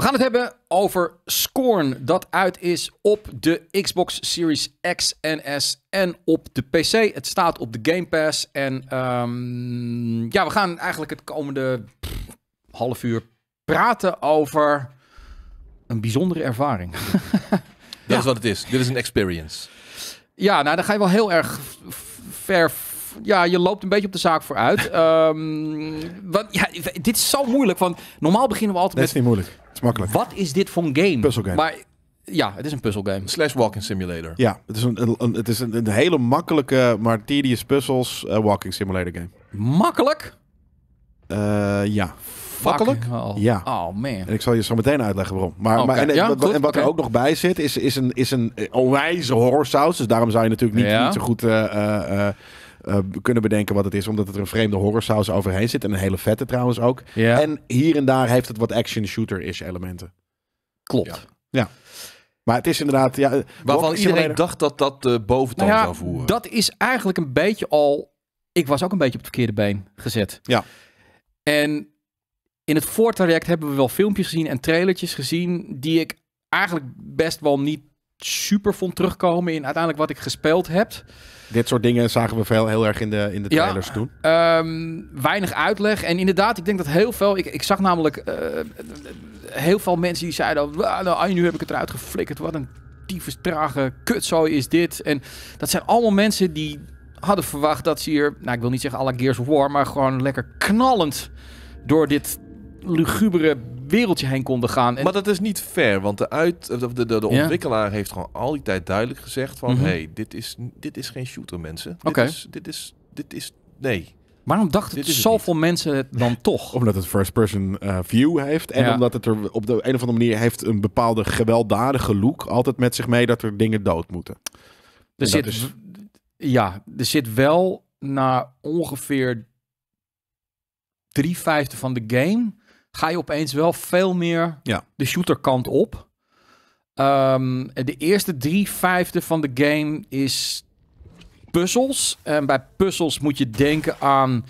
We gaan het hebben over Scorn, dat uit is op de Xbox Series X en S en op de PC. Het staat op de Game Pass. En ehm, ja, we gaan eigenlijk het komende half uur praten over een bijzondere ervaring. dat is wat het is. Dit is een experience. Ja, nou, dan ga je wel heel erg ver ja, je loopt een beetje op de zaak vooruit. Ehm, ja, dit is zo moeilijk, want normaal beginnen we altijd met... Dit is niet moeilijk. Het is makkelijk. Wat is dit voor een game? Puzzelgame. Maar ja, het is een game. Slash walking simulator. Ja, het is een, het is een, een, hele makkelijke, maar tedious puzzles eh, walking simulator game. Makkelijk? Eh, ja. Makkelijk? Ja. Oh man. En ik zal je zo meteen uitleggen waarom. Maar, maar en, wat, er ook nog bij zit, is, is, een, is een eh, onwijze horror saus. Dus daarom zou je natuurlijk niet, zo goed... Eh, kunnen bedenken wat het is. Omdat het er een vreemde horrorsaus overheen zit. En een hele vette trouwens ook. En hier en daar heeft het wat action shooter-ish elementen. Klopt. ja. Maar het is inderdaad. Ja, Waarvan iedereen dacht dat dat de boventoon nou zou voeren. Dat is eigenlijk een beetje al. Ik was ook een beetje op het verkeerde been gezet. Ja. En in het voortraject hebben we wel filmpjes gezien en trailertjes gezien. die ik eigenlijk best wel niet super vond terugkomen in uiteindelijk wat ik gespeeld heb. Dit soort dingen zagen we veel heel erg in de, in de trailers ja, toen. Ehm, weinig uitleg. En inderdaad, ik denk dat heel veel. Ik, ik zag namelijk eh, heel veel mensen die zeiden: nou, nu heb ik het eruit geflikkerd. Wat een tyfus trage kutzooi is dit. En dat zijn allemaal mensen die hadden verwacht dat ze hier, nou ik wil niet zeggen alle Gears War, maar gewoon lekker knallend door dit lugubere wereldje heen konden gaan. En maar dat is niet fair, want de, uit, de, de, de ontwikkelaar heeft gewoon al die tijd duidelijk gezegd van... Mhm. hey, dit, is, dit is geen shooter, mensen. Dit, is, dit, is, dit is... Nee. Waarom dachten zoveel mensen het dan toch? Omdat het first-person eh, view heeft. En omdat het er op de een of andere manier heeft een bepaalde gewelddadige look altijd met zich mee dat er dingen dood moeten. Er zit, Ja, er zit wel na ongeveer drie vijfde van de game ga je opeens wel veel meer de de shooterkant op. Um, de eerste drie vijfde van de game is puzzels. En bij puzzels moet je denken aan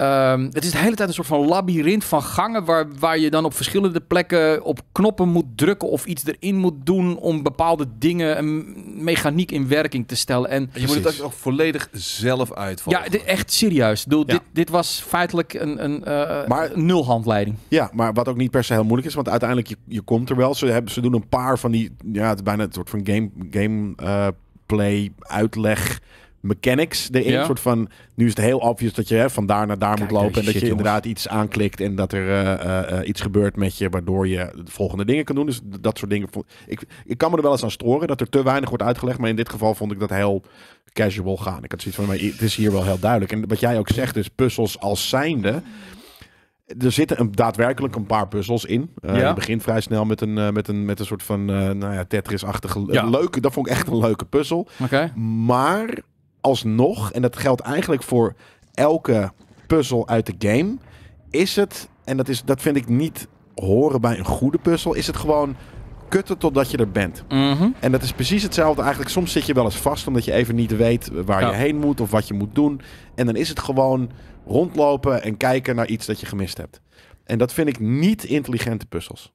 Ehm, het is de hele tijd een soort van labyrint van gangen waar, waar je dan op verschillende plekken op knoppen moet drukken of iets erin moet doen om bepaalde dingen, een mechaniek in werking te stellen. En, je moet het ook volledig zelf uitvoeren. Ja, echt serieus. Doe, dit, dit, was feitelijk een, een uh, maar, handleiding. Ja, maar wat ook niet per se heel moeilijk is, want uiteindelijk je, je komt er wel. Ze, hebben, ze doen een paar van die, ja, het bijna een soort van game, game eh, play uitleg mechanics de Ja. soort van, nu is het heel obvious dat je hè, van daar naar daar moet lopen. En dat je inderdaad iets aanklikt en dat er eh, eh, eh, iets gebeurt met je, waardoor je de volgende dingen kan doen. Dus dat soort dingen. Ik, ik kan me er wel eens aan storen dat er te weinig wordt uitgelegd. Maar in dit geval vond ik dat heel casual gaan. Ik had zoiets van, het is hier wel heel duidelijk. En wat jij ook zegt, dus puzzels als zijnde er zitten daadwerkelijk een paar puzzels in. Uh, ja. Je begint vrij snel met een, met een, met een soort van nou ja, Tetris-achtige... Leuke, dat vond ik echt een leuke puzzel. Okay. Maar alsnog, en dat geldt eigenlijk voor elke puzzel uit de game, is het, en dat, is, dat vind ik niet horen bij een goede puzzel, is het gewoon kutten totdat je er bent. Mhm. En dat is precies hetzelfde eigenlijk. Soms zit je wel eens vast omdat je even niet weet waar je heen moet of wat je moet doen. En dan is het gewoon rondlopen en kijken naar iets dat je gemist hebt. En dat vind ik niet intelligente puzzels.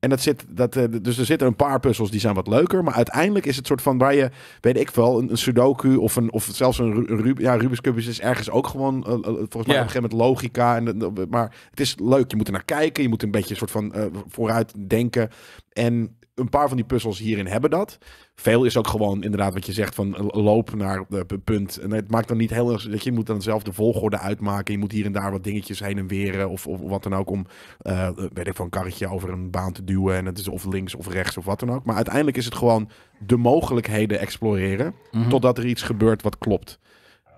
En dat zit, dat, eh, dus er zitten een paar puzzels die zijn wat leuker. Maar uiteindelijk is het soort van waar je, weet ik wel, een, Sudoku of, een, of zelfs een, Rub ja, Rubik's Cube is ergens ook gewoon, eh, eh, volgens mij yeah. op een gegeven moment logica. En, maar het is leuk, je moet er naar kijken, je moet een beetje een soort van vooruit denken. En een paar van die puzzels hierin hebben dat. Veel is ook gewoon inderdaad wat je zegt van loop naar de punt. En het maakt dan niet heel erg dat je moet dan zelf de volgorde uitmaken. Je moet hier en daar wat dingetjes heen en weer of, of wat dan ook om eh, eh, weet ik van een karretje over een baan te duwen en het is of links of rechts of wat dan ook. Maar uiteindelijk is het gewoon de mogelijkheden exploreren mhm. totdat er iets gebeurt wat klopt.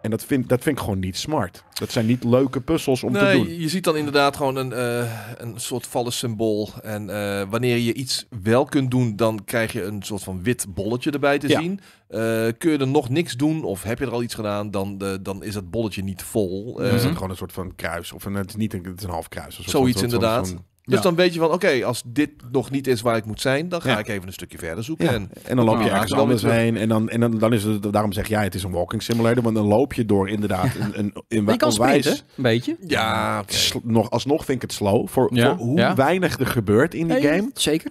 En dat vind, dat vind ik gewoon niet smart. Dat zijn niet leuke puzzels om te doen. Je ziet dan inderdaad gewoon een, eh, een soort vallen symbool. En eh, wanneer je iets wel kunt doen, dan krijg je een soort van wit bolletje erbij te zien. Eh, kun je er nog niks doen of heb je er al iets gedaan, dan, dan is dat bolletje niet vol. is het gewoon een soort van kruis. Of een, het is niet een, het is een half kruis. Zoiets inderdaad. Dus dan weet je van, oké, als dit nog niet is waar ik moet zijn, dan ga ik even een stukje verder zoeken. En, en, dan loop je ergens anders heen. En, dan, en dan, dan is het, daarom zeg jij, het is een walking simulator. Want dan loop je door inderdaad een, in een een beetje. Ja, nog, alsnog vind ik het slow. Voor, voor hoe weinig er gebeurt in die game. Zeker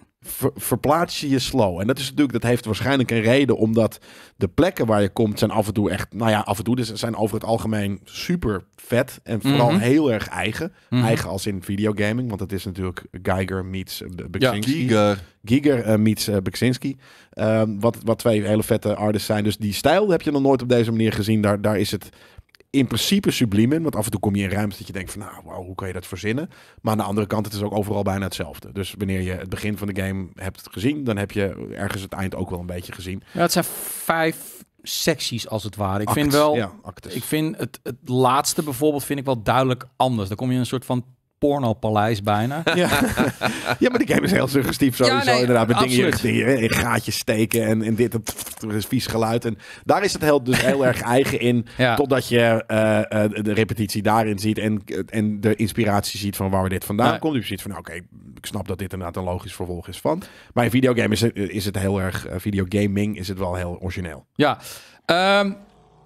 verplaats je je slow. En dat is natuurlijk, dat heeft waarschijnlijk een reden, omdat de plekken waar je komt zijn af en toe echt, nou ja, af en toe, dus zijn over het algemeen super vet en vooral mhm. heel erg eigen. Mhm. Eigen als in videogaming, want dat is natuurlijk Geiger meets eh, Beksinski. Ja, Giger. Eh, meets uh, eh, Beksinski. Ehm, wat, wat twee hele vette artists zijn. Dus die stijl heb je nog nooit op deze manier gezien. Daar, daar is het in principe subliem Want af en toe kom je in ruimte dat je denkt van, nou, wauw, hoe kan je dat verzinnen? Maar aan de andere kant, het is ook overal bijna hetzelfde. Dus wanneer je het begin van de game hebt gezien, dan heb je ergens het eind ook wel een beetje gezien. Ja, het zijn vijf secties als het ware. Ik vind wel, ja, ik vind het, het laatste bijvoorbeeld vind ik wel duidelijk anders. Dan kom je in een soort van pornopaleis bijna. Ja. ja, maar die game is heel suggestief sowieso. inderdaad, met dingen die in, gaatjes steken en in dit is vies geluid. En daar is het heel, dus heel erg eigen in. Ja. Totdat je eh, eh, de repetitie daarin ziet en, en de inspiratie ziet van waar we dit vandaan komt. Dus je ziet van, oké, ik snap dat dit inderdaad een logisch vervolg is van. Maar in videogame is het, eh, is het heel erg, videogaming is het wel heel origineel. Ja, ehm,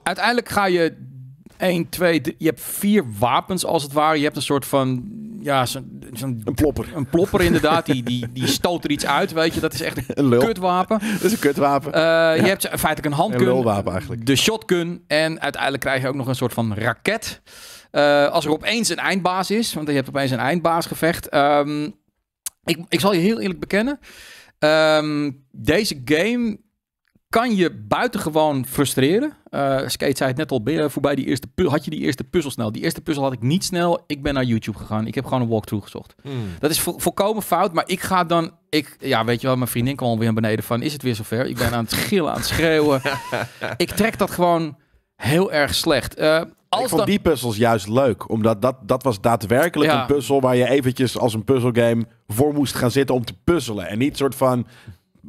uiteindelijk ga je 1, 2, 3, je hebt vier wapens als het ware. Je hebt een soort van, ja, Zo een plopper. Een plopper inderdaad, die, die, die stoot er iets uit, weet je. Dat is echt een, kutwapen. Dat is een kutwapen. Eh, je hebt feitelijk een handgun. Een lulwapen eigenlijk. De shotgun. En uiteindelijk krijg je ook nog een soort van raket. Eh, als er opeens een eindbaas is, want je hebt opeens een eindbaasgevecht. Um, ehm, ik, ik zal je heel eerlijk bekennen. Ehm, deze game kan je buitengewoon frustreren. Uh, Skate zei het net al eh, voorbij die eerste had je die eerste puzzel snel. Die eerste puzzel had ik niet snel. Ik ben naar YouTube gegaan. Ik heb gewoon een walkthrough gezocht. Hmm. Dat is volkomen fout, maar ik ga dan ik, ja, weet je wel, mijn vriendin kwam weer beneden van is het weer zover? Ik ben aan het gillen, aan het schreeuwen. ik trek dat gewoon heel erg slecht. Eh, als ik vond die puzzels juist leuk, omdat dat, dat was daadwerkelijk een puzzel waar je eventjes als een puzzelgame voor moest gaan zitten om te puzzelen. En niet soort van,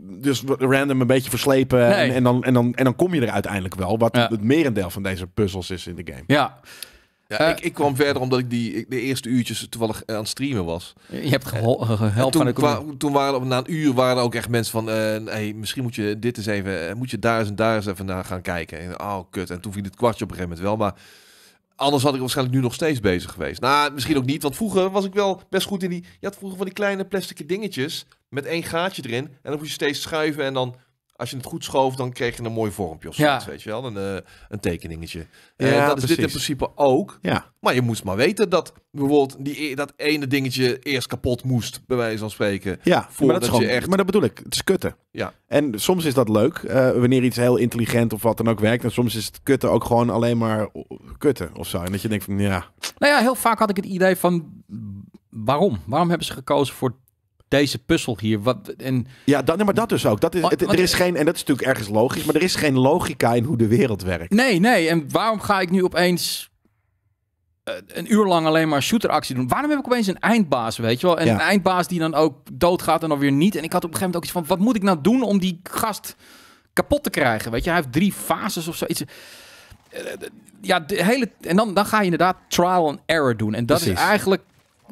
dus random een beetje verslepen. En, en, dan, en, dan, en dan kom je er uiteindelijk wel. Wat het merendeel van deze puzzels is in de game. Ja. Ja, ik, eh, ik, kwam verder omdat ik die, de eerste uurtjes toevallig eh, aan het streamen was. Je hebt geholpen. Eh, toen, de toen waren er, na een uur waren er ook echt mensen van, uh, misschien moet je dit eens even, moet je daar eens en daar eens even naar gaan kijken. En, oh, kut. En toen viel het kwartje op een gegeven moment wel, maar anders had ik waarschijnlijk nu nog steeds bezig geweest. Nou, misschien ook niet, want vroeger was ik wel best goed in die, je had vroeger van die kleine plastic dingetjes met één gaatje erin. En dan moet je steeds schuiven en dan als je het goed schoof, dan kreeg je een mooi vormpje of zoiets, ja. weet je wel. Een, eh, een tekeningetje. Eh, ja, dat is dit in principe ook. Ja. Maar je moest maar weten dat bijvoorbeeld die, e, dat ene dingetje eerst kapot moest, bij wijze van spreken. Ja, dat, is gewoon, je echt... maar dat bedoel ik. Het is kutten. Ja. En soms is dat leuk, eh, wanneer iets heel intelligent of wat dan ook werkt. En soms is het kutten ook gewoon alleen maar kutten of zo. En dat je denkt van, ja... Nou ja, heel vaak had ik het idee van, waarom? Waarom hebben ze gekozen voor deze puzzel hier. Wat, en... Ja, dan nee, maar dat dus ook. Dat is, er is geen, en dat is natuurlijk ergens logisch, maar er is geen logica in hoe de wereld werkt. Nee, nee. En waarom ga ik nu opeens eh, een uur lang alleen maar shooteractie doen. Waarom heb ik opeens een eindbaas, weet je wel? En een eindbaas die dan ook doodgaat en dan weer niet. En ik had op een gegeven moment ook iets van... wat moet ik nou doen om die gast kapot te krijgen? Weet je, hij heeft drie fases of zoiets. Eh, eh, ja, de hele... En dan, dan ga je inderdaad trial and error doen. En dat is eigenlijk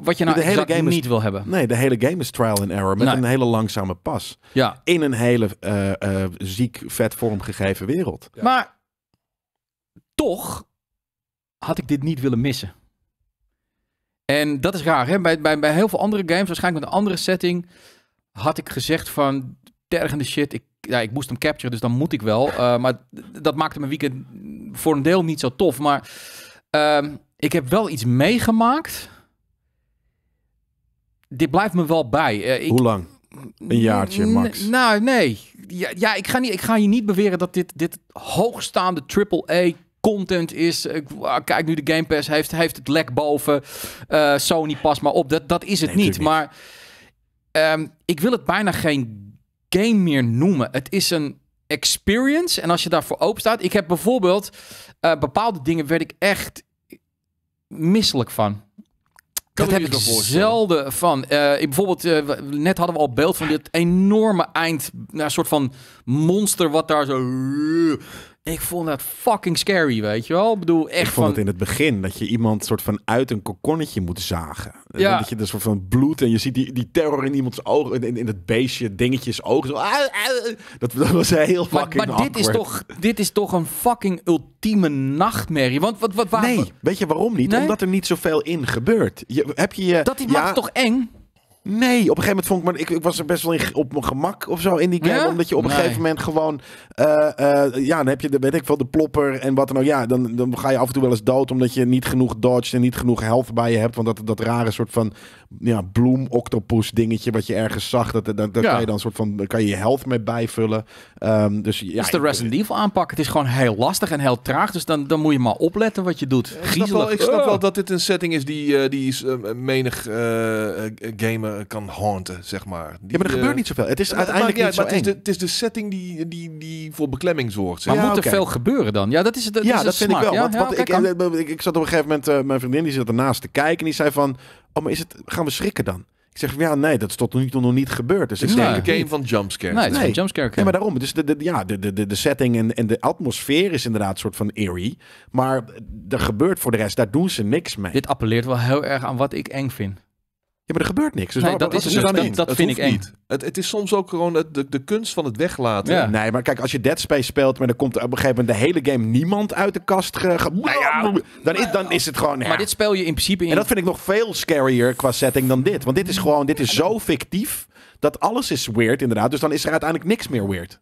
wat je nou de hele game is, niet wil hebben. Nee, de hele game is trial and error met een hele langzame pas. Ja. In een hele eh, eh, ziek, vet vormgegeven wereld. Maar toch had ik dit niet willen missen. En dat is raar. Hè? Bij, bij, bij heel veel andere games, waarschijnlijk met een andere setting, had ik gezegd van dergende shit, ik, ja, ik moest hem capture, dus dan moet ik wel. Eh, maar dat maakte mijn weekend voor een deel niet zo tof. Maar ehm, ik heb wel iets meegemaakt dit blijft me wel bij. Eh, ik, Hoe lang? Een jaartje, max. Nou, nee. Ja, ik, ga niet, ik ga hier niet beweren dat dit, dit hoogstaande AAA content is. Ik, ah, kijk, nu de Game Pass heeft, heeft het lek boven. Eh, Sony, pas maar op. Dat, dat is het niet. Maar ehm, ik wil het bijna geen game meer noemen. Het is een experience. En als je daarvoor open staat. Ik heb bijvoorbeeld eh, bepaalde dingen werd ik echt misselijk van dat heb ik zelden van. Uh, ik, bijvoorbeeld, eh, net hadden we al beeld van dit enorme eind. Nou, een soort van monster wat daar zo... Ik vond dat fucking scary, weet je wel? Ik bedoel, echt. Ik vond van... het in het begin dat je iemand soort van uit een kokonnetje moet zagen. Eh, dat je een soort van bloed en je ziet die, die terror in iemands ogen, in, in het beestje, dingetjes ogen. dat, dat, was heel fucking Maar, maar dit, is toch, dit is toch een fucking ultieme nachtmerrie? Want wat, wat, waar... Nee, weet je waarom niet? Omdat er niet zoveel in gebeurt. heb je Dat die maakt toch eng? Nee, op een gegeven moment vond ik, maar ik, ik was er best wel in, op mijn gemak of zo in die game. Omdat je op een gegeven moment gewoon, eh, eh, ja, dan heb je de, weet ik veel, de plopper en wat dan ook. Ja, dan, dan ga je af en toe wel eens dood omdat je niet genoeg dodged en niet genoeg health bij je hebt. Want dat, dat rare soort van, ja, bloem-octopus dingetje wat je ergens zag, dat, dat, kan je dan soort van, kan je je health mee bijvullen. Um, dus ja. de Resident Evil aanpak, het is gewoon heel lastig en heel traag. Dus dan, dan moet je maar opletten wat je doet. Griezelig. Ik snap wel, ik snap wel ah. dat dit een setting is die, uh, die is, menig gamer eh, kan haunten, zeg maar. ja, maar er eh, gebeurt niet zoveel. Het is uiteindelijk niet maar zo het, is de, het is de setting die, die, die voor beklemming zorgt. Zeg. Maar moet er veel gebeuren dan? Ja, dat is het. Ja, dat vind ik wel. Want, ik, eh, ik, zat op een gegeven moment, mijn vriendin die zat ernaast te kijken en die zei van, oh, maar is het, gaan we schrikken dan? Ik zeg, ja, nee, dat is tot nu toe nog niet gebeurd. Dus het is geen game van jumpscare. Nee, nee. jumpscare. Nee, maar daarom. Dus de, de, ja, de, de, de setting en, en de atmosfeer is inderdaad een soort van eerie. Maar er gebeurt voor de rest, daar doen ze niks mee. Dit appelleert wel heel erg aan wat ik eng vind. Ja, maar er gebeurt niks. Dus dat, is, is dat, dat, vind ik Niet. Het, het is soms ook gewoon de, de kunst van het weglaten. Ja. Nee, maar kijk, als je Dead Space speelt, maar dan komt op een gegeven moment de hele game niemand uit de kast. Ge, nou nou, dan, is, dan is het gewoon. Maar dit speel je in principe in. En dat vind ik nog veel scarier qua setting dan dit. Want dit is gewoon, dit is zo mm. fictief dat alles is weird, inderdaad. Dus dan is er uiteindelijk niks meer weird.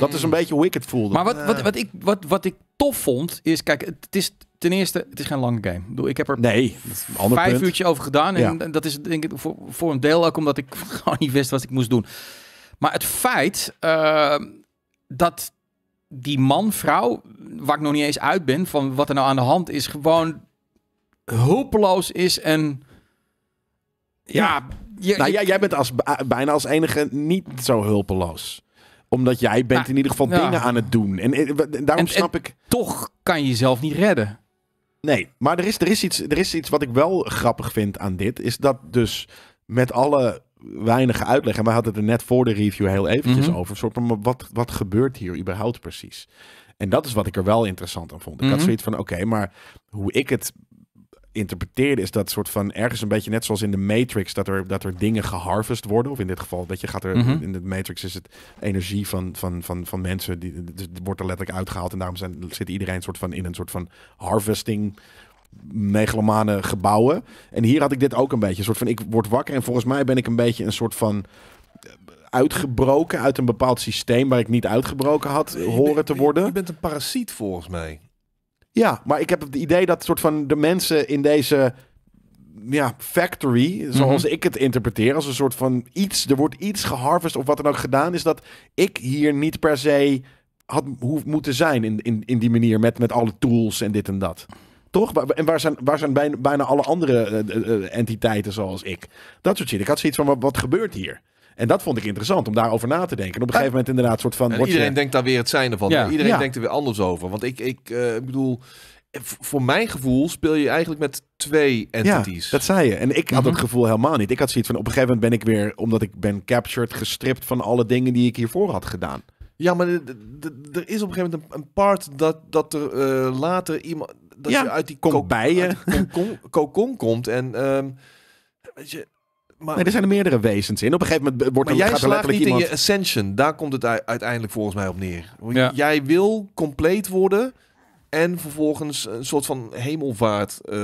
Dat is een mm. beetje het voelde. Maar wat, wat, wat, ik, wat, wat ik tof vond, is, kijk, het is ten eerste, het is geen lange game. Ik, bedoel, ik heb er nee, vijf uurtje over gedaan. En dat is denk ik voor, een deel ook omdat ik gewoon niet wist wat ik moest doen. Maar het feit ehm, dat die man, vrouw, waar ik nog niet eens uit ben van wat er nou aan de hand is, gewoon hulpeloos is en ja, nou, jij, jij bent als, eh, bijna als enige niet zo hulpeloos omdat jij bent in ieder geval dingen aan het doen. En, eh, en daarom snap ik... Toch kan je jezelf niet redden. Nee, maar er is, er, is iets, er is iets wat ik wel grappig vind aan dit. Is dat dus met alle weinige uitleg. En wij hadden het er net voor de review heel eventjes mhm. over. Soort wat, wat gebeurt hier überhaupt precies? En dat is wat ik er wel interessant aan vond. Ik had mhm. zoiets van, oké, maar hoe ik het interpreteerde, is dat soort van ergens een beetje net zoals in de Matrix, dat er, dat er dingen geharvest worden. Of in dit geval, dat je gaat er mhm. in de Matrix is het energie van, van, van, van mensen, die, dus wordt er letterlijk uitgehaald. En daarom zijn, zit iedereen soort van in een soort van harvesting megalomane gebouwen. En hier had ik dit ook een beetje. Een soort van, ik word wakker en volgens mij ben ik een beetje een soort van uitgebroken uit een bepaald systeem waar ik niet uitgebroken had eh, horen te worden. Je bent een parasiet volgens mij. Ja, maar ik heb het idee dat soort van de mensen in deze ja, factory, zoals mhm. ik het interpreteer, als een soort van iets, er wordt iets geharvest of wat dan ook gedaan, is dat ik hier niet per se had hoe, moeten zijn in, in, in die manier met, met alle tools en dit en dat. Toch? En waar zijn, waar zijn bijna, bijna alle andere eh, eh, eh, entiteiten zoals ik? Dat soort shit. Ik had zoiets van, wat, wat gebeurt hier? En dat vond ik interessant om daarover na te denken. En op een gegeven moment inderdaad soort van. iedereen denkt daar weer het zijnde van. Iedereen denkt er weer anders over. Want ik, ik eh, bedoel, eh, voor mijn gevoel speel je eigenlijk met twee entities. Ja, dat zei je. En ik had mhm. het gevoel helemaal niet. Ik had zoiets van op een gegeven moment ben ik weer, omdat ik ben captured, gestript van alle dingen die ik hiervoor had gedaan. Ja, maar er is op een gegeven moment een part dat, dat er eh, later iemand. Dat je uit die komt komt en. Ehm, weet je, maar, er zijn er meerdere wezens in. Op een gegeven moment wordt maar er, jij slaagt niet iemand... in je ascension. Daar komt het uiteindelijk volgens mij op neer. Jij wil compleet worden en vervolgens een soort van hemelvaart eh,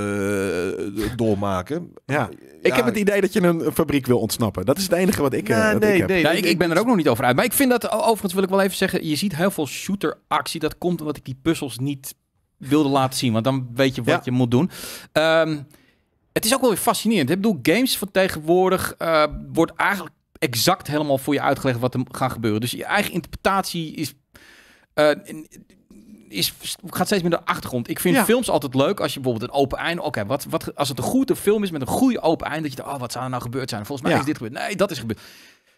doormaken. Ja. Ik heb het idee dat je een fabriek wil ontsnappen. Dat is het enige wat ik, eh, nee, ik heb. Nee, ja, ik, ben er ook nog niet over uit. Maar ik vind dat, overigens wil ik wel even zeggen, je ziet heel veel shooter-actie. Dat komt omdat ik die puzzels niet wilde laten zien. Want dan weet je wat je moet doen. Um, het is ook wel weer fascinerend. Ik bedoel, games van tegenwoordig eh, wordt eigenlijk exact helemaal voor je uitgelegd wat er gaat gebeuren. Dus je eigen interpretatie eh, is, gaat steeds meer naar de achtergrond. Ik vind films altijd leuk als je bijvoorbeeld een open einde. Oké, wat, wat, als het een goede film is met een goede open einde, dat je oh, wat zou er nou gebeurd zijn? Volgens mij is dit gebeurd. Nee, dat is gebeurd.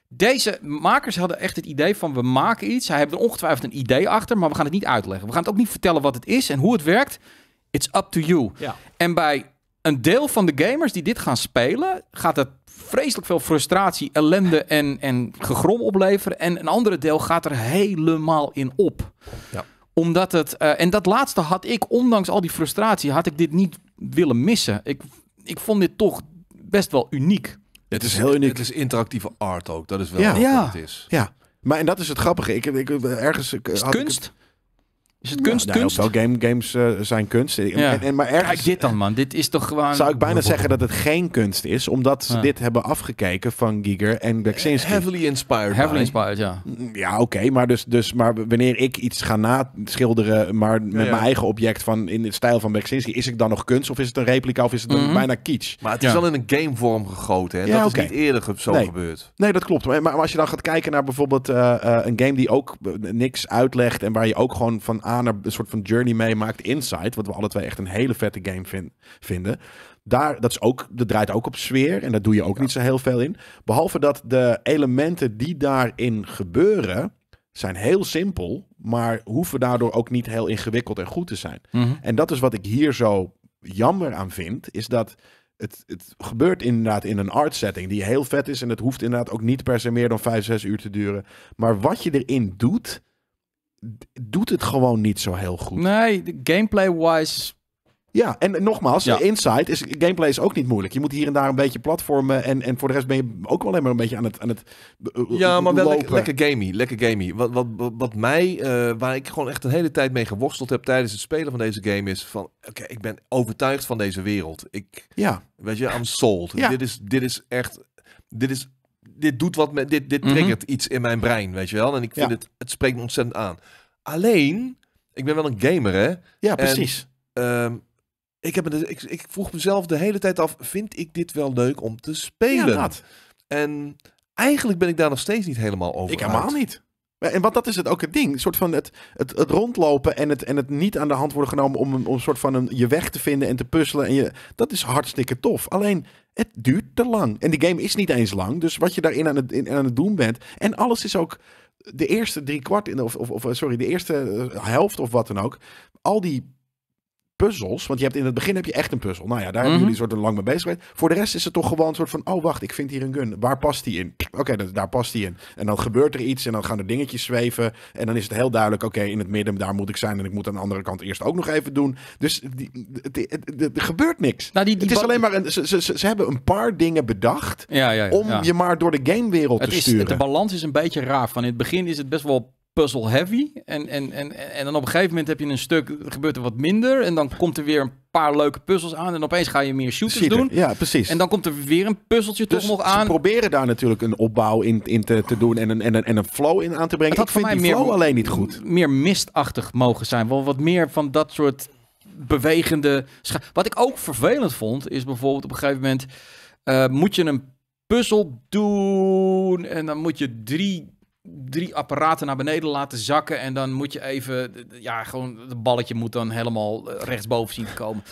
Deze makers hadden echt het idee van we maken iets. Zij hebben er ongetwijfeld een idee achter, maar we gaan het niet uitleggen. We gaan het ook niet vertellen wat het is en hoe het werkt. It's up to you. Ja. En bij een deel van de gamers die dit gaan spelen, gaat het vreselijk veel frustratie, ellende en, en gegrom opleveren. En een andere deel gaat er helemaal in op. Ja. Omdat het, eh, en dat laatste had ik, ondanks al die frustratie, had ik dit niet willen missen. Ik, ik vond dit toch best wel uniek. Het is heel uniek. Het is interactieve art ook. Dat is wel wat het is. Ja. Maar en dat is het grappige. Ik, ik ergens. kunst? Is het kunst? Nou, Game, games eh, zijn kunst. Ja. En, en, maar ergens, Kijk dit dan, man. Dit is toch gewoon... Zou ik bijna zeggen dat het geen kunst is, omdat ze dit hebben afgekeken van Giger en Beksinski. Eh, heavily inspired. Heavily inspired, ja. Mm, ja, oké. maar, dus, dus, maar wanneer ik iets ga naschilderen, maar met mijn eigen object van, in de stijl van Beksinski, is ik dan nog kunst of is het een replica of is het mhm. bijna kitsch? Maar het is wel in een gamevorm gegoten. En dat is niet eerder zo gebeurd. Nee, dat klopt. Maar, maar als je dan gaat kijken naar bijvoorbeeld eh, een game die ook niks uitlegt en waar je ook gewoon van A naar een soort van journey meemaakt. Inside, wat we alle twee echt een hele vette game vinden. Daar, dat, is ook, dat draait ook op sfeer en daar doe je ook niet zo heel veel in. Behalve dat de elementen die daarin gebeuren, zijn heel simpel, maar hoeven daardoor ook niet heel ingewikkeld en goed te zijn. Mhm. En dat is wat ik hier zo jammer aan vind, is dat het, het gebeurt inderdaad in een art setting die heel vet is en het hoeft inderdaad ook niet per se meer dan 5, 6 uur te duren. Maar wat je erin doet, doet het gewoon niet zo heel goed. Nee, gameplay-wise ja, en nogmaals, ja. Inside is gameplay is ook niet moeilijk. Je moet hier en daar een beetje platformen. En, en voor de rest ben je ook wel alleen maar een beetje aan het. Aan het eh, eh, ja, maar wel lekker, lekker gamey. Lekker gamey. Wat, wat, wat mij, eh, waar ik gewoon echt een hele tijd mee geworsteld heb tijdens het spelen van deze game, is van oké, ik ben overtuigd van deze wereld. Ik, ja. Weet je, I'm sold. Ja. Dit, is, dit is echt. Dit is dit doet wat met dit, dit triggert mhm. iets in mijn brein, weet je wel. En ik vind het, het spreekt me ontzettend aan. Alleen, ik ben wel een gamer, hè? Ja, precies. Ehm, ik, heb dus, ik, ik vroeg mezelf de hele tijd af: vind ik dit wel leuk om te spelen? Ja, en eigenlijk ben ik daar nog steeds niet helemaal over. Ik helemaal niet. En want dat is het ook het ding. Een soort van het, het, het, rondlopen en het, en het niet aan de hand worden genomen om, om soort van een, je weg te vinden en te puzzelen. En je, dat is hartstikke tof. Alleen het duurt te lang. En die game is niet eens lang. Dus wat je daarin aan het, aan het doen bent. En alles is ook de eerste drie kwart, in, of, of, sorry, de eerste eh, helft of wat dan ook. Al die puzzels. Want je hebt in het begin heb je echt een puzzel. Nou ja, daar hebben mhm. jullie soort lang mee bezig geweest. Voor de rest is het toch gewoon een soort van: oh wacht, ik vind hier een gun. Waar past die in? Oké, daar past die in. En dan gebeurt er iets en dan gaan er dingetjes zweven. En dan is het heel duidelijk: oké, in het midden, daar moet ik zijn. En ik moet aan de andere kant eerst ook nog even doen. Dus er gebeurt niks. Nou, die, het is alleen maar ze, ze, hebben een paar dingen bedacht. om je maar door de gamewereld te is, sturen. De balans is een beetje raar. Van in het begin is het best wel puzzle heavy. En, en, en, en dan op een gegeven moment heb je een stuk, gebeurt er wat minder. En dan komt er weer een paar leuke puzzels aan. En opeens ga je meer shooters doen. Ja, precies. En dan komt er weer een puzzeltje dus toch nog aan. Ze proberen daar natuurlijk een opbouw in, in te, te doen en een, en, een, en een flow in aan te brengen. Dat vind voor flow alleen niet goed. Meer mistachtig mogen zijn. Wel wat meer van dat soort bewegende. Wat ik ook vervelend vond, is bijvoorbeeld op een gegeven moment eh, moet je een puzzel doen. En dan moet je drie drie apparaten naar beneden laten zakken. En dan moet je even, ja, gewoon het balletje moet dan helemaal eh, rechtsboven zien te komen.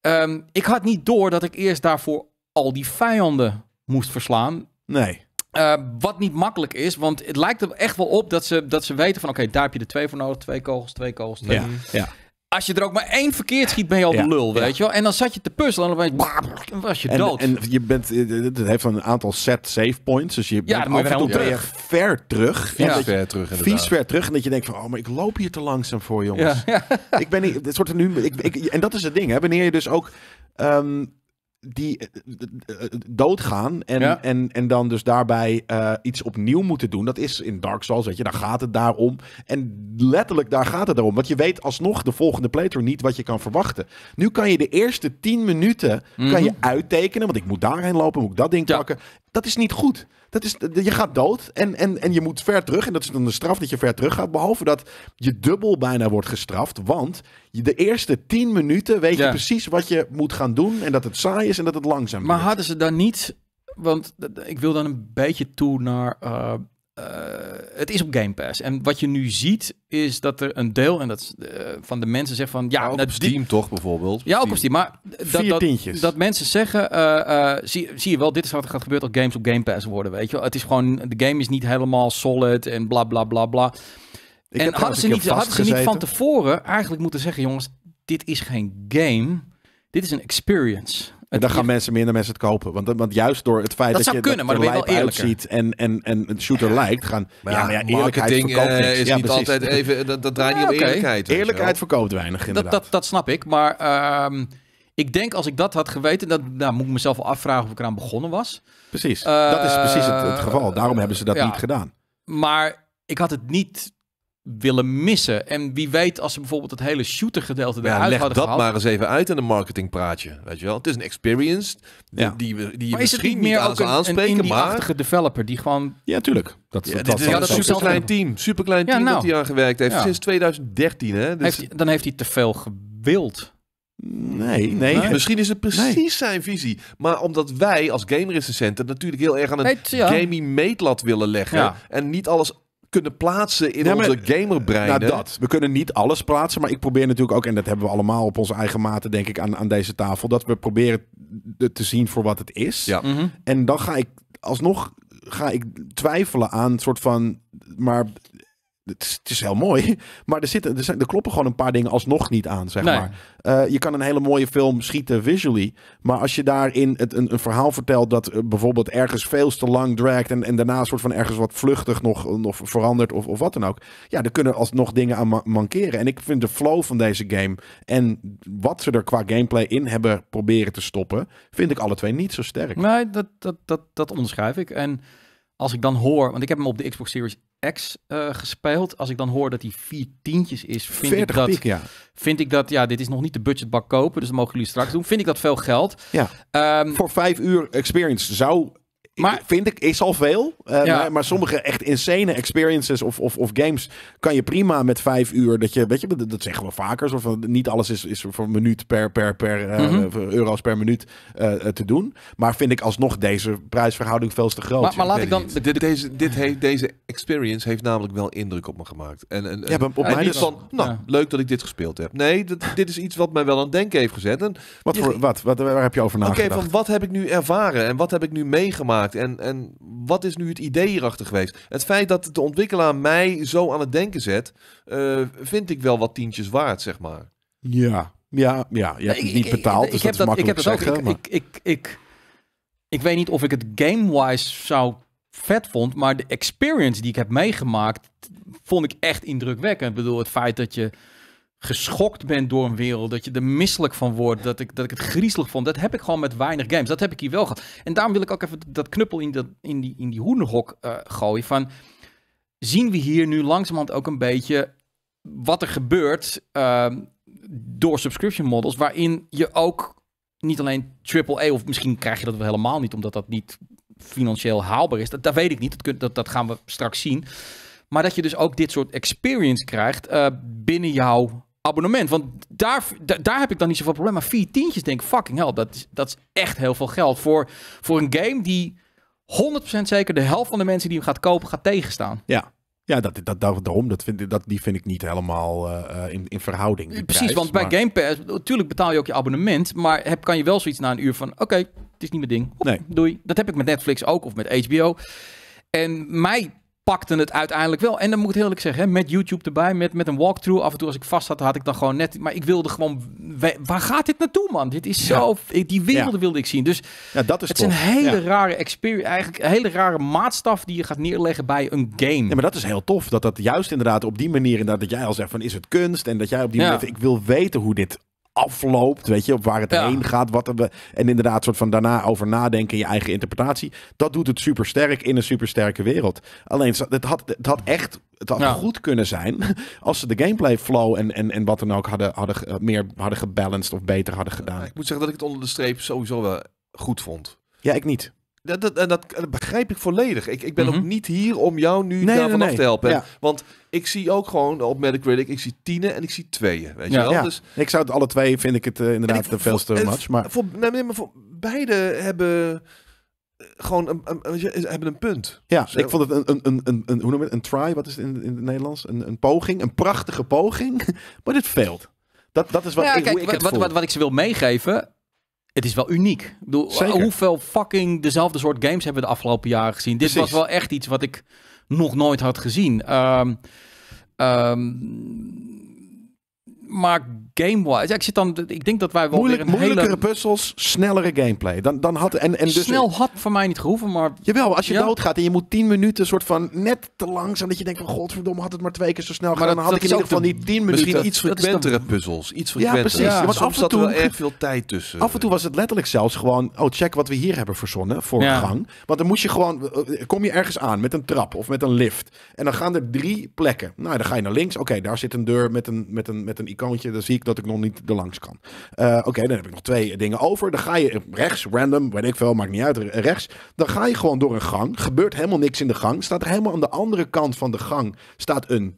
Ehm, ik had niet door dat ik eerst daarvoor al die vijanden moest verslaan. Nee. Eh, wat niet makkelijk is, want het lijkt er echt wel op dat ze, dat ze weten van... oké, daar heb je de twee voor nodig. Twee kogels, twee kogels, Ja, ja. Als je er ook maar één verkeerd schiet, ben je al de lul, weet je wel. En dan zat je te puzzelen en dan was je dood. En, en je bent, het eh, eh, heeft een aantal set save points, dus je bent af en toe terug. ver terug. Vies ja. ver terug, Vies ver terug en dat je denkt van, oh, maar ik loop hier te langzaam voor, jongens. Ik ben niet, dit soort nu, ik, ik, en dat is het ding, hè. Wanneer je dus ook... Ehm, die eh, eh, eh, doodgaan en, en, en dan dus daarbij iets opnieuw moeten doen. Dat is in Dark Souls, weet je, daar gaat het daarom. En letterlijk, daar gaat het daarom. Want je weet alsnog de volgende playthrough niet wat je kan verwachten. Nu kan je de eerste tien minuten kan je mhm. uittekenen, want ik moet daarheen lopen, moet ik dat ding ja. pakken. Dat is niet goed. Dat is, je gaat dood en, en, en je moet ver terug. En dat is dan de straf dat je ver terug gaat. Behalve dat je dubbel bijna wordt gestraft. Want de eerste tien minuten weet je precies wat je moet gaan doen. En dat het saai is en dat het langzaam is. Maar hadden ze dan niet... Want ik wil dan een beetje toe naar... Eh, eh, het is op Game Pass. En wat je nu ziet, is dat er een deel en dat, eh, van de mensen zegt van... Ja, net op Steam toch bijvoorbeeld? Ja, ook op Steam. Maar dat, dat, dat, mensen zeggen, eh, zie, zie je wel, dit is wat er gaat gebeuren als games op Game Pass worden, weet je Het is gewoon, de game is niet helemaal solid en bla bla bla bla. en hadden ze, niet, hadden ze niet van tevoren eigenlijk moeten zeggen, jongens, dit is geen game, dit is een experience dan gaan mensen minder mensen het kopen. Want, want juist door het feit dat, je kunnen, dat er wel uit en, en, en een shooter lijkt. Gaan, ja, maar ja, eerlijkheid ding, is niet altijd even... Dat, draait niet okay. eerlijkheid. Eerlijkheid verkoopt weinig, inderdaad. Dat, dat, snap ik, maar... Ehm, ik denk als ik dat had geweten, dan nou moet ik mezelf afvragen of ik eraan begonnen was. Precies, dat is precies het eh, geval. Daarom hebben ze dat niet gedaan. Maar ik had het niet willen missen. En wie weet als ze bijvoorbeeld het hele shooter gedeelte ja, eruit leg dat maar eens even uit in een marketingpraatje, weet je wel. Het is een experience die, ja. die, je misschien niet meer aan aanspreken, een maar... developer die gewoon... Ja, tuurlijk. Dat, ja, dat, dit is ja, dat een superklein team. Superklein team dat nou. hij aan gewerkt heeft. Sinds 2013, hè. Dus... dan heeft hij te veel gewild. Nee, nee, Misschien is het precies zijn visie. Maar omdat wij als recensenten natuurlijk heel erg aan een ja. gaming meetlat willen leggen. En niet alles kunnen plaatsen in onze gamerbreinen. Nou, dat. We kunnen niet alles plaatsen, maar ik probeer natuurlijk ook, en dat hebben we allemaal op onze eigen mate, denk ik, aan, aan deze tafel, dat we proberen te zien voor wat het is. Ja. Mhm. En dan ga ik alsnog ga ik twijfelen aan een soort van, maar het is, heel mooi, maar er, zitten, er, zijn, er, kloppen gewoon een paar dingen alsnog niet aan, zeg maar. Eh, je kan een hele mooie film schieten visually, maar als je daarin het, een, een verhaal vertelt dat eh, bijvoorbeeld ergens veel te lang dragt en, en daarna een soort van ergens wat vluchtig nog, nog verandert of, of wat dan ook. Ja, er kunnen alsnog dingen aan mankeren. En ik vind de flow van deze game en wat ze er qua gameplay in hebben proberen te stoppen, vind ik alle twee niet zo sterk. Nee, dat, dat, dat, dat onderschrijf ik. En als ik dan hoor, want ik heb hem op de Xbox Series X eh, gespeeld. Als ik dan hoor dat hij vier tientjes is, vind ik dat, ja. vind ik dat, ja, dit is nog niet de budgetbak kopen, dus dat mogen jullie straks doen. Vind ik dat veel geld. Ja. Ehm, Voor vijf uur experience zou maar, vind ik, is al veel. Eh, maar, sommige echt insane experiences of, of, games kan je prima met vijf uur. Dat je, weet je, dat zeggen we vaker. van niet alles is, is voor minuut per, per, per eh, mhm. eh, euro's per minuut te doen. Maar vind ik alsnog deze prijsverhouding veel te groot. Maar, laat ik dan. dit, deze, dit heeft, deze experience heeft namelijk wel indruk op me gemaakt. En, en, ja, op mij niet dus. van, nou, leuk dat ik dit gespeeld heb. Nee, dat, dit is iets wat mij wel aan het denken heeft gezet. En, wat, wat, wat, Waar heb je over nagedacht? Oké, van wat heb ik nu ervaren en wat heb ik nu meegemaakt? En, en wat is nu het idee hierachter geweest? Het feit dat de ontwikkelaar mij zo aan het denken zet, eh, vind ik wel wat tientjes waard, zeg maar. Ja, ja, ja. Je hebt het niet betaald, dus ik, dat, ik heb zeggen. ik, ik, ik, ik, ik weet niet of ik het game-wise zou vet vond, maar de experience die ik heb meegemaakt, vond ik echt indrukwekkend. Ik bedoel, het feit dat je geschokt ben door een wereld, dat je er misselijk van wordt, dat ik, dat ik het griezelig vond. Dat heb ik gewoon met weinig games. Dat heb ik hier wel gehad. En daarom wil ik ook even dat knuppel in, dat, in die, in die hoenderhok eh, gooien van... Zien we hier nu langzamerhand ook een beetje wat er gebeurt ehm, door subscription models, waarin je ook niet alleen AAA, of misschien krijg je dat wel helemaal niet, omdat dat niet financieel haalbaar is. Dat, dat weet ik niet, dat, dat, dat gaan we straks zien. Maar dat je dus ook dit soort experience krijgt eh, binnen jouw abonnement. Want daar, daar heb ik dan niet zoveel probleem. Maar vier tientjes denk ik, fucking hell, dat is, dat is echt heel veel geld. Voor, voor een game die 100% zeker de helft van de mensen die hem gaat kopen gaat tegenstaan. Ja. Ja, dat, dat, daarom, dat vind, dat, die vind ik niet helemaal eh, eh, in, in verhouding. Precies, want bij Game Pass, natuurlijk betaal je ook je abonnement, maar heb, kan je wel zoiets na een uur van, oké, het is niet mijn ding. nee. Doei. Dat heb ik met Netflix ook, of met HBO. En mij pakte het uiteindelijk wel. En dan moet ik heel eerlijk zeggen, hè, met YouTube erbij, met, met een walkthrough. Af en toe als ik vast zat had ik dan gewoon net... Maar ik wilde gewoon... Waar gaat dit naartoe, man? Dit is zo... Die wereld wilde ik zien. Dus ja, dat is het is een hele rare experience. Eigenlijk hele rare maatstaf die je gaat neerleggen bij een game. Ja, maar dat is heel tof. Dat dat juist inderdaad op die manier... Inderdaad, dat jij al zegt van, is het kunst? En dat jij op die manier... Ik wil weten hoe dit afloopt, weet je, op waar het heen gaat, wat er, en inderdaad soort van daarna over nadenken, je eigen interpretatie. Dat doet het supersterk in een supersterke wereld. Alleen, het had, het had echt het had goed kunnen zijn als ze de gameplay flow en, en, en wat dan ook hadden, hadden, meer hadden gebalanced of beter hadden gedaan. Ik moet zeggen dat ik het onder de streep sowieso wel goed vond. Ja, ik niet. Dat, en dat, begrijp ik volledig. Ik, ik ben ook mhm. niet hier om jou nu nee, daarvan af te helpen. Want ik zie ook gewoon op Metacritic, ik zie tienen en ik zie tweeën. Weet je wel? Ja. Dus, ik zou het alle twee, vind ik het eh, inderdaad de veelste match. Maar... Voor, nee, maar voor beide hebben eh, gewoon een, hebben een punt. Ja, ik vond het een, een, een, een, hoe noem je Een try, wat is het in, in het Nederlands? Een, een poging, een prachtige poging, maar dit feilt. Dat, dat is wat, nou ik, ik wat, wat, wat, ik ze wil meegeven. Het is wel uniek. Ik hoeveel fucking dezelfde soort games hebben we de afgelopen jaren gezien? Dit was wel echt iets wat ik nog nooit had gezien. Um, um, maar game-wise. ik, zit dan, ik denk dat wij wel weer een moeilijkere puzzels, snellere gameplay. Dan, dan had, en, en dus, Snel had voor mij niet gehoeven, maar... Jawel, als je ja. doodgaat en je moet tien minuten soort van net te langzaam... dat je denkt van godverdomme, had het maar twee keer zo snel gedaan... dan had ik in ieder geval niet tien minuten... Misschien iets frequentere puzzels, iets frequenter. Ja, precies. Want af en toe, zat er wel erg veel tijd tussen. Af en toe was het letterlijk zelfs gewoon... oh, check wat we hier hebben verzonnen voor een gang. Want dan moest je gewoon... Eh, eh, kom je ergens aan met een trap of met een lift... en dan gaan er drie plekken. Nou, dan ga je naar links. Oké, daar zit een deur met een, met een, met een icoontje. Dan zie ik dat ik nog niet er langs kan. Eh, oké, dan heb ik nog twee dingen over. Dan ga je rechts, random, weet ik veel, maakt niet uit, rechts. Dan ga je gewoon door een gang. Gebeurt helemaal niks in de gang. Staat er helemaal aan de andere kant van de gang staat een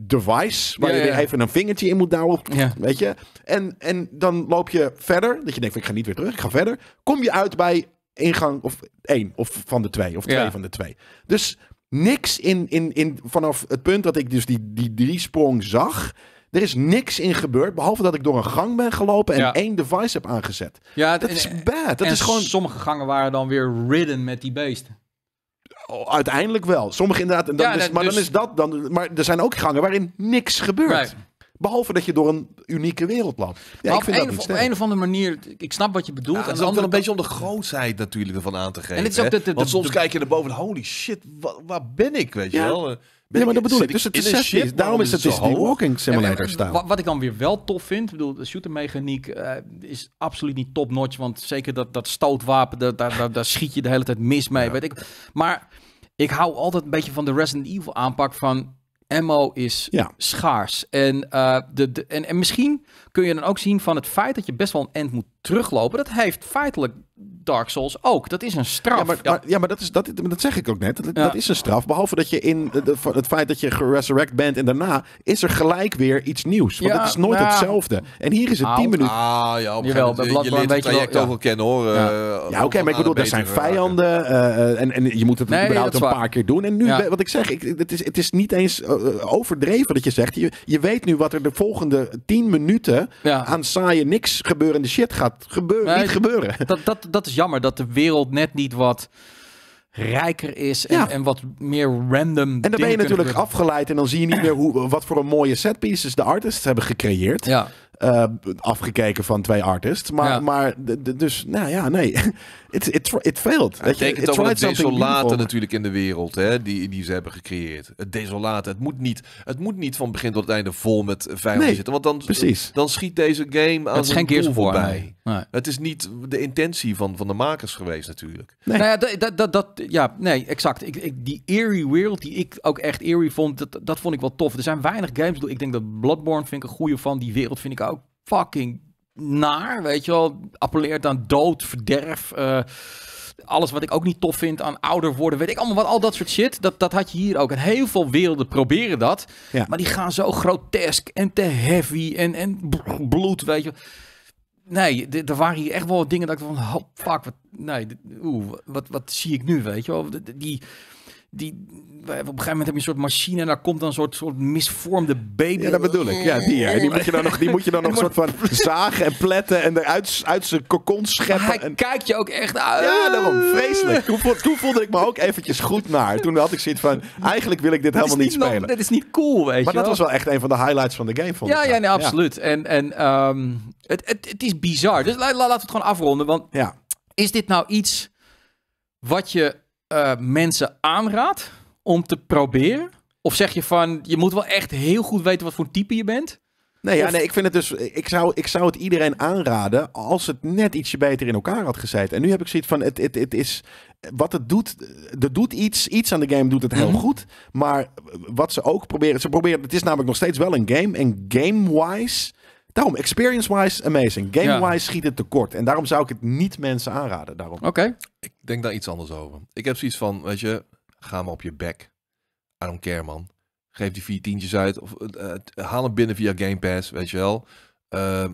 device waar je even een vingertje in moet douwen. Weet je? En, en dan loop je verder. Dat je denkt, ik ga niet weer terug, ik ga verder. Kom je uit bij ingang of één of van de twee. Of twee van de twee. Dus niks in, in, in, vanaf het punt dat ik dus die, die drie sprong zag... Er is niks in gebeurd, behalve dat ik door een gang ben gelopen en één device heb aangezet. Ja, dat is bad. Dat is gewoon... sommige gangen waren dan weer ridden met die beesten. Oh, uiteindelijk wel. Sommige inderdaad. En dan is, maar dan dus- is dat dan. Maar er zijn ook gangen waarin niks gebeurt. Behalve dat je door een unieke wereld loopt. Ja, ik vind op een of andere manier, ik snap wat je bedoelt. het is wel een beetje om de grootheid natuurlijk ervan aan te geven. En het is ook Want soms kijk je naar boven, holy shit, waar, ben ik, weet je wel? ja, maar dat bedoel ik. Dus het succes is. Daarom is het dus die walking simulator staan. Wat, ik dan weer wel tof vind, bedoel, de shooter eh, is absoluut niet top notch. Want zeker dat, dat stootwapen, dat, daar, daar, schiet je de hele tijd mis mee. Weet ik. Maar ik hou altijd een beetje van de Resident Evil aanpak van ammo is ja. schaars. En, eh, de, de, en, en misschien kun je dan ook zien van het feit dat je best wel een end moet teruglopen. Dat heeft feitelijk Dark Souls ook. Dat is een straf. Ja, maar, maar, dat, is, dat, dat zeg ik ook net. Dat, is een straf. Behalve dat je in de, het feit dat je geresurrect bent en daarna is er gelijk weer iets nieuws. Want het is nooit hetzelfde. En hier is het 10 minuten. Ah, ja, op Jawel, bij Bloodborne eh, je wel. ook wel ken hoor. Ja, eh, oké, maar ik bedoel, er zijn vijanden eh, en, en je moet het überhaupt een paar keer doen. En nu, wat ik zeg, ik, het, is, het is niet eens overdreven dat je zegt. Je, je weet nu wat er de volgende 10 minuten aan saaie niks gebeurende shit gaat gebeuren, niet gebeuren. Dat, dat, dat is jammer dat de wereld net niet wat rijker is en, en wat meer random. En dan ben je natuurlijk afgeleid en dan zie je niet meer hoe, wat voor een mooie set pieces de artists hebben gecreëerd. Ja. Eh, afgekeken van twee artists. Maar, maar dus, nou ja, nee. it, it, it failed. Het tekent ook het desolate natuurlijk in de wereld hè, die, die ze hebben gecreëerd. Het desolate. Het moet niet, het moet niet van begin tot het einde vol met vijanden zitten. Want dan, precies. dan schiet deze game aan het is voorbij. Nee. Het is niet de intentie van, van de makers geweest natuurlijk. Nee. Nou ja, dat, dat, dat, ja, nee, exact. Ik, die eerie wereld die ik ook echt eerie vond, dat, dat vond ik wel tof. Er zijn weinig games. Ik denk dat Bloodborne vind ik een goede van. Die wereld vind ik fucking naar, weet je wel. Appelleert aan dood, verderf. Eh, alles wat ik ook niet tof vind aan ouder worden, weet ik allemaal wat, al dat soort shit. Dat, dat had je hier ook. En heel veel werelden proberen dat. Ja. Maar die gaan zo grotesk en te heavy en, en bloed, weet je. Nee, er waren hier echt wel dingen dat ik van, oh, fuck, wat, nee, oeh, wat, wat zie ik nu, weet je wel. Die, die, eh, op een gegeven moment heb je een soort machine en daar komt dan een soort, soort misvormde baby. Ja, dat bedoel ik. Ja, die, ja. die moet je dan nog, die moet je dan nog een soort van zagen en pletten en eruit uit zijn kokons scheppen. Maar hij en... kijkt je ook echt uit. Ja, daarom. Vreselijk. Toen, voelde ik me ook eventjes goed naar. Toen had ik zoiets van, eigenlijk wil ik dit helemaal niet, spelen. Dat dit is niet cool, weet je Maar dat was wel echt een van de highlights van de game, vond ja, ik. Ja, nee, absoluut. En, en ehm, het, het, het, is bizar. Dus laten we het gewoon afronden, want ja. is dit nou iets wat je eh, mensen aanraadt om te proberen? Of zeg je van, je moet wel echt heel goed weten wat voor type je bent? Nee, ja, nee ik vind het dus. Ik zou, ik zou het iedereen aanraden als het net ietsje beter in elkaar had gezet. En nu heb ik zoiets van: het, het, het is. Wat het doet, er doet iets. Iets aan de game doet het heel mhm. goed. Maar wat ze ook proberen. Ze proberen. Het is namelijk nog steeds wel een game. En game-wise Daarom, experience-wise amazing. Game-wise schiet het tekort. En daarom zou ik het niet mensen aanraden. Daarom. Oké. Ik denk daar iets anders over. Ik heb zoiets van, weet je, ga maar op je bek. I don't care, man. Geef die vier tientjes uit. Of, uh, haal hem binnen via Game Pass, weet je wel. Uh,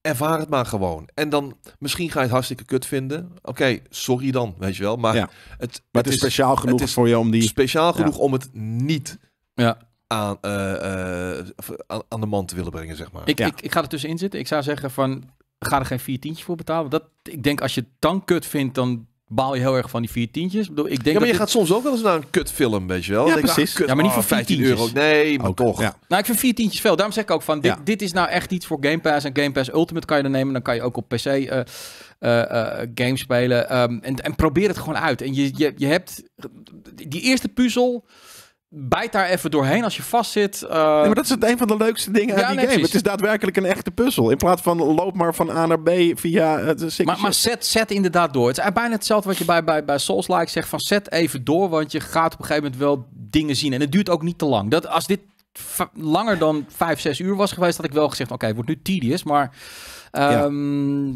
ervaar het maar gewoon. En dan, misschien ga je het hartstikke kut vinden. Oké, sorry dan, weet je wel. Maar, ja. het, is speciaal genoeg is voor je om die... Speciaal genoeg om het niet ja. Eh, eh, aan, aan, de man te willen brengen, zeg maar. Ik, ik, ik, ga er tussenin zitten. Ik zou zeggen van, ga er geen vier tientjes voor betalen. Dat, ik denk als je het dan kut vindt, dan baal je heel erg van die vier tientjes. Ik denk ja, maar dat je gaat soms ook wel eens naar een kutfilm, weet je wel. Ja, precies. Ah, ja, maar niet ah, voor 15 euro. Nee, maar toch. Nou, ik vind vier tientjes veel. Daarom zeg ik ook van, dit, dit, is nou echt iets voor Game Pass. En Game Pass Ultimate kan je dan nemen. Dan kan je ook op PC uh, eh, games spelen. Ehm, en, en probeer het gewoon uit. En je, je, je hebt die eerste puzzel bijt daar even doorheen als je vastzit. Uh... Eh. maar dat is een van de leukste dingen ja, uit die game. Het is daadwerkelijk een echte puzzel. In plaats van loop maar van A naar B via het eh, Maar, maar zet, zet inderdaad door. Het is bijna hetzelfde wat je bij, bij, bij Souls-like zegt van zet even door, want je gaat op een gegeven moment wel dingen zien. En het duurt ook niet te lang. Dat, als dit langer dan 5, 6 uur was geweest, had ik wel gezegd, oké, het wordt nu tedious, maar... ja ehm,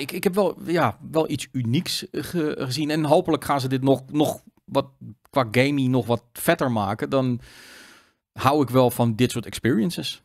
ik, ik heb wel, ja, wel iets unieks eh, gezien. En hopelijk gaan ze dit nog, nog wat qua gaming nog wat vetter maken, dan hou ik wel van dit soort experiences.